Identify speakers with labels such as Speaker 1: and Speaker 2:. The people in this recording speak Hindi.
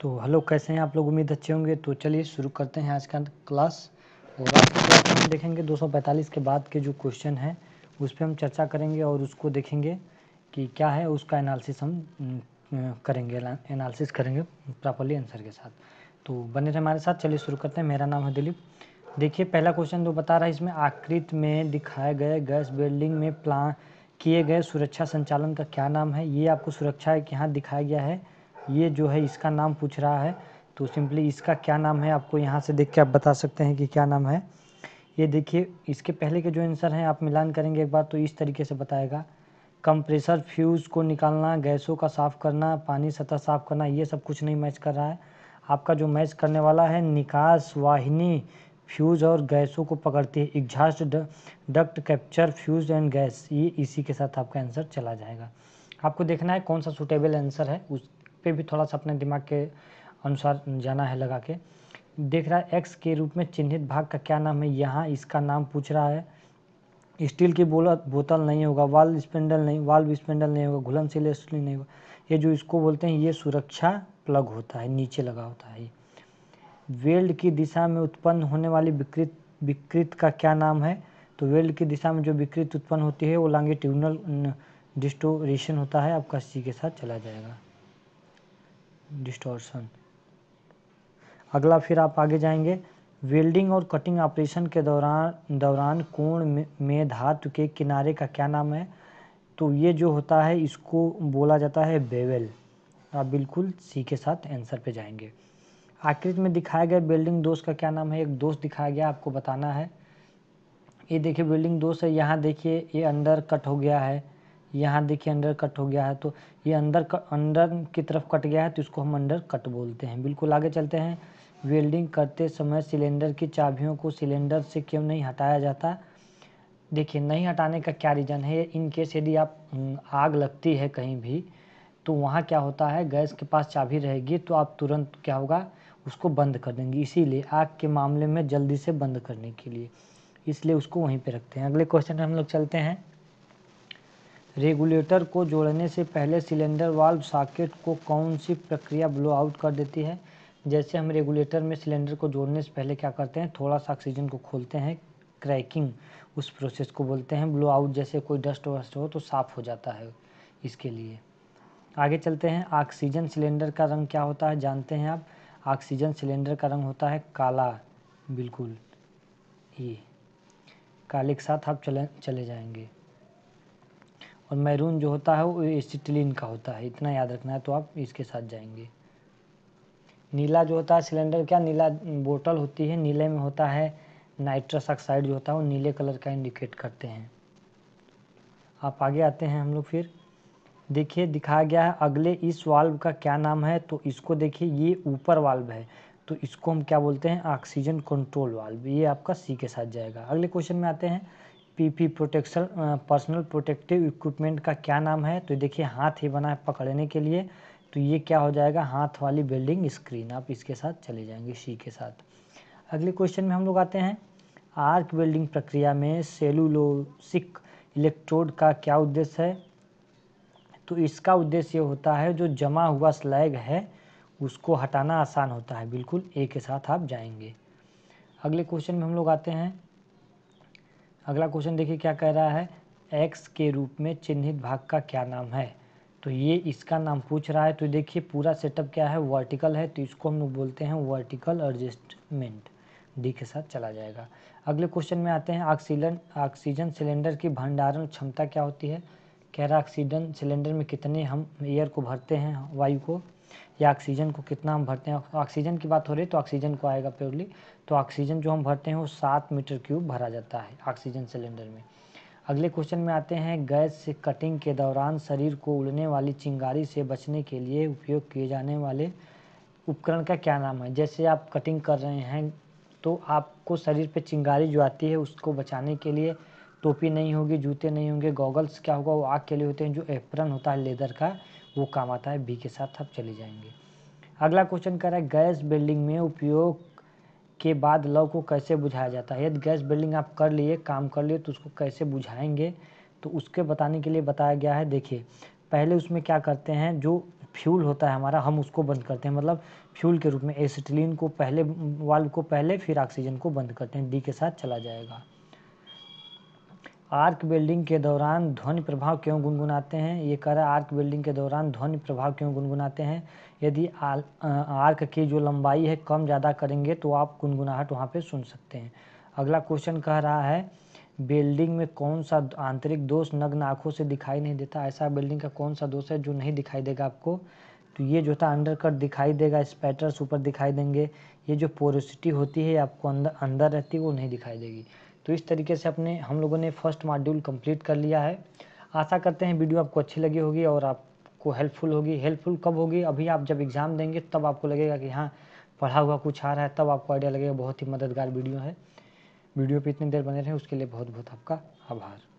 Speaker 1: तो हेलो कैसे हैं आप लोग उम्मीद अच्छे होंगे तो चलिए शुरू करते हैं आज का क्लास और आज की क्लास में देखेंगे 245 के बाद के जो क्वेश्चन हैं उस पर हम चर्चा करेंगे और उसको देखेंगे कि क्या है उसका एनालिसिस हम करेंगे एनालिसिस करेंगे प्रॉपरली आंसर के साथ तो बने रहे हमारे साथ चलिए शुरू करते हैं मेरा नाम है दिलीप देखिए पहला क्वेश्चन जो बता रहा है इसमें आकृत में दिखाए गए गैस बिल्डिंग में प्लान किए गए सुरक्षा संचालन का क्या नाम है ये आपको सुरक्षा के यहाँ दिखाया गया है ये जो है इसका नाम पूछ रहा है तो सिंपली इसका क्या नाम है आपको यहाँ से देख के आप बता सकते हैं कि क्या नाम है ये देखिए इसके पहले के जो आंसर हैं आप मिलान करेंगे एक बार तो इस तरीके से बताएगा कंप्रेसर फ्यूज़ को निकालना गैसों का साफ़ करना पानी सतह साफ़ करना ये सब कुछ नहीं मैच कर रहा है आपका जो मैच करने वाला है निकास वाहिनी फ्यूज़ और गैसों को पकड़ती है exhaust duct capture fumes and gas ये इसी के साथ आपका आंसर चला जाएगा आपको देखना है कौन सा सुटेबल आंसर है उस पे भी थोड़ा सा अपने दिमाग के अनुसार जाना है लगा के देख रहा है एक्स के रूप में चिन्हित भाग का क्या नाम है यहाँ इसका नाम पूछ रहा है स्टील की बोला बोतल नहीं होगा वाल स्पेंडल नहीं वाल स्पेंडल नहीं होगा घुलनशील स्टील नहीं होगा ये जो इसको बोलते हैं ये सुरक्षा प्लग होता है नीचे लगा होता है वेल्ड की दिशा में उत्पन्न होने वाली विकृत विकृत का क्या नाम है तो वेल्ड की दिशा में जो विकृत उत्पन्न होती है वो लांगे ट्यूनल डिस्टोरेशन होता है आपका सी के साथ चला जाएगा डिस्टोर्सन अगला फिर आप आगे जाएंगे वेल्डिंग और कटिंग ऑपरेशन के दौरान दौरान कोण में, धातु के किनारे का क्या नाम है तो ये जो होता है इसको बोला जाता है बेवेल आप बिल्कुल सी के साथ आंसर पे जाएंगे आकृत में दिखाया गया बिल्डिंग दोष का क्या नाम है एक दोष दिखाया गया आपको बताना है ये देखिए बिल्डिंग दोष है यहाँ देखिए ये अंदर कट हो गया है यहाँ देखिए अंडर कट हो गया है तो ये अंदर अंडर की तरफ कट गया है तो इसको हम अंडर कट बोलते हैं बिल्कुल आगे चलते हैं वेल्डिंग करते समय सिलेंडर की चाबियों को सिलेंडर से क्यों नहीं हटाया जाता देखिए नहीं हटाने का क्या रीज़न है इन केस यदि आप आग लगती है कहीं भी तो वहाँ क्या होता है गैस के पास चाबी रहेगी तो आप तुरंत क्या होगा उसको बंद कर देंगे इसीलिए आग के मामले में जल्दी से बंद करने के लिए इसलिए उसको वहीं पे रखते हैं अगले क्वेश्चन हम लोग चलते हैं रेगुलेटर को जोड़ने से पहले सिलेंडर वाल्व सॉकेट को कौन सी प्रक्रिया ब्लो आउट कर देती है जैसे हम रेगुलेटर में सिलेंडर को जोड़ने से पहले क्या करते हैं थोड़ा सा ऑक्सीजन को खोलते हैं क्रैकिंग उस प्रोसेस को बोलते हैं ब्लो आउट जैसे कोई डस्ट वस्ट हो तो साफ़ हो जाता है इसके लिए आगे चलते हैं ऑक्सीजन सिलेंडर का रंग क्या होता है जानते हैं आप ऑक्सीजन सिलेंडर का रंग होता है काला बिल्कुल ये काले के साथ आप चले चले जाएंगे और मैरून जो होता है वो एसिटिलीन का होता है इतना याद रखना है तो आप इसके साथ जाएंगे नीला जो होता है सिलेंडर क्या नीला बोतल होती है नीले में होता है नाइट्रस ऑक्साइड जो होता है वो नीले कलर का इंडिकेट करते हैं आप आगे आते हैं हम लोग फिर देखिए दिखाया गया है अगले इस वाल्व का क्या नाम है तो इसको देखिए ये ऊपर वाल्व है तो इसको हम क्या बोलते हैं ऑक्सीजन कंट्रोल वाल्व ये आपका सी के साथ जाएगा अगले क्वेश्चन में आते हैं PP protection personal protective equipment का क्या नाम है तो देखिए हाथ ही बना है पकड़ने के लिए तो ये क्या हो जाएगा हाथ वाली बिल्डिंग स्क्रीन आप इसके साथ चले जाएंगे सी के साथ अगले क्वेश्चन में हम लोग आते हैं आर्क वेल्डिंग प्रक्रिया में सेलुलोसिक इलेक्ट्रोड का क्या उद्देश्य है तो इसका उद्देश्य होता है जो जमा हुआ स्लैग है उसको हटाना आसान होता है बिल्कुल ए के साथ आप जाएंगे अगले क्वेश्चन में हम लोग आते हैं अगला क्वेश्चन देखिए क्या कह रहा है एक्स के रूप में चिन्हित भाग का क्या नाम है तो ये इसका नाम पूछ रहा है तो देखिए पूरा सेटअप क्या है वर्टिकल है तो इसको हम लोग बोलते हैं वर्टिकल एडजस्टमेंट डी के साथ चला जाएगा अगले क्वेश्चन में आते हैं ऑक्सीजन ऑक्सीजन सिलेंडर की भंडारण क्षमता क्या होती है कह रहा ऑक्सीजन सिलेंडर में कितने हम एयर को भरते हैं वायु को या ऑक्सीजन को कितना हम भरते हैं ऑक्सीजन की बात हो रही है तो ऑक्सीजन को आएगा प्योरली तो ऑक्सीजन जो हम भरते हैं वो सात मीटर क्यूब भरा जाता है ऑक्सीजन सिलेंडर में अगले क्वेश्चन में आते हैं गैस से कटिंग के दौरान शरीर को उड़ने वाली चिंगारी से बचने के लिए उपयोग किए जाने वाले उपकरण का क्या नाम है जैसे आप कटिंग कर रहे हैं तो आपको शरीर पे चिंगारी जो आती है उसको बचाने के लिए टोपी नहीं होगी जूते नहीं होंगे गॉगल्स क्या होगा वो आग के लिए होते हैं जो एप्रन होता है लेदर का वो काम आता है बी के साथ आप चले जाएंगे अगला क्वेश्चन कह रहा है गैस बिल्डिंग में उपयोग के बाद लव को कैसे बुझाया जाता है यदि गैस बिल्डिंग आप कर लिए काम कर लिए तो उसको कैसे बुझाएंगे तो उसके बताने के लिए बताया गया है देखिए पहले उसमें क्या करते हैं जो फ्यूल होता है हमारा हम उसको बंद करते हैं मतलब फ्यूल के रूप में एसिटिलीन को पहले वाल्व को पहले फिर ऑक्सीजन को बंद करते हैं डी के साथ चला जाएगा आर्क बिल्डिंग के दौरान ध्वनि प्रभाव क्यों गुनगुनाते हैं ये कह रहा है आर्क बिल्डिंग के दौरान ध्वनि प्रभाव क्यों गुनगुनाते हैं यदि आर्क की जो लंबाई है कम ज़्यादा करेंगे तो आप गुनगुनाहट वहाँ पे सुन सकते हैं अगला क्वेश्चन कह रहा है बिल्डिंग में कौन सा आंतरिक दोष नग्न आँखों से दिखाई नहीं देता ऐसा बिल्डिंग का कौन सा दोष है जो नहीं दिखाई देगा आपको तो ये जो था अंडर कट दिखाई देगा स्पैटर्स ऊपर दिखाई देंगे ये जो पोरोसिटी होती है आपको अंदर अंदर रहती है वो नहीं दिखाई देगी तो इस तरीके से अपने हम लोगों ने फर्स्ट मॉड्यूल कंप्लीट कर लिया है आशा करते हैं वीडियो आपको अच्छी लगी होगी और आपको हेल्पफुल होगी हेल्पफुल कब होगी अभी आप जब एग्ज़ाम देंगे तब आपको लगेगा कि हाँ पढ़ा हुआ कुछ आ रहा है तब आपको आइडिया लगेगा बहुत ही मददगार वीडियो है वीडियो पर इतनी देर बने रहें उसके लिए बहुत बहुत आपका आभार